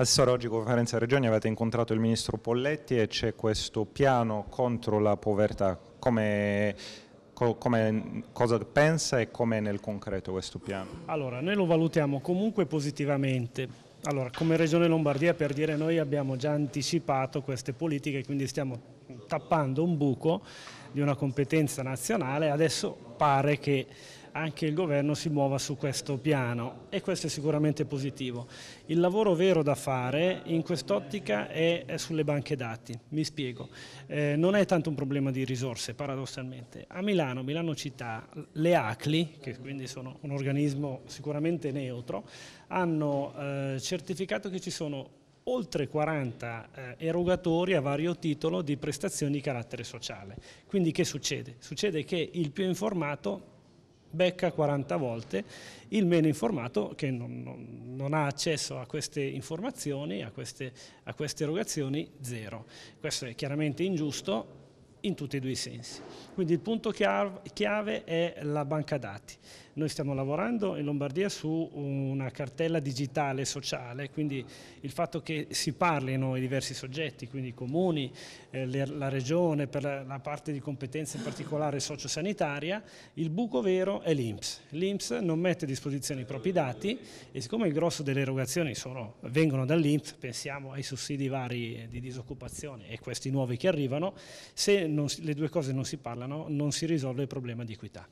Assessore, oggi con conferenza regioni avete incontrato il ministro Polletti e c'è questo piano contro la povertà. Come, co, come, cosa pensa e com'è nel concreto questo piano? Allora, noi lo valutiamo comunque positivamente. Allora, come Regione Lombardia, per dire, noi abbiamo già anticipato queste politiche, quindi stiamo tappando un buco di una competenza nazionale, adesso pare che anche il governo si muova su questo piano e questo è sicuramente positivo. Il lavoro vero da fare in quest'ottica è, sulle banche dati, mi spiego. Eh, non è tanto un problema di risorse paradossalmente. A Milano, Milano città, le ACLI, che quindi sono un organismo sicuramente neutro, hanno eh, certificato che ci sono oltre 40 eh, erogatori a vario titolo di prestazioni di carattere sociale. Quindi che succede? Succede che il più informato becca 40 volte, il meno informato che non, non, non ha accesso a queste informazioni, a queste, a queste erogazioni, zero. Questo è chiaramente ingiusto in tutti e due i sensi. Quindi il punto chiave è la banca dati. Noi stiamo lavorando in Lombardia su una cartella digitale sociale, quindi il fatto che si parlino i diversi soggetti, quindi i comuni, eh, le, la regione per la, la, parte di competenza in particolare sociosanitaria, il buco vero è l'Inps. L'Inps non mette a disposizione i propri dati e siccome il grosso delle erogazioni sono, vengono dall'Inps, pensiamo ai sussidi vari eh, di disoccupazione e questi nuovi che arrivano, se non, le due cose non si parlano non si risolve il problema di equità.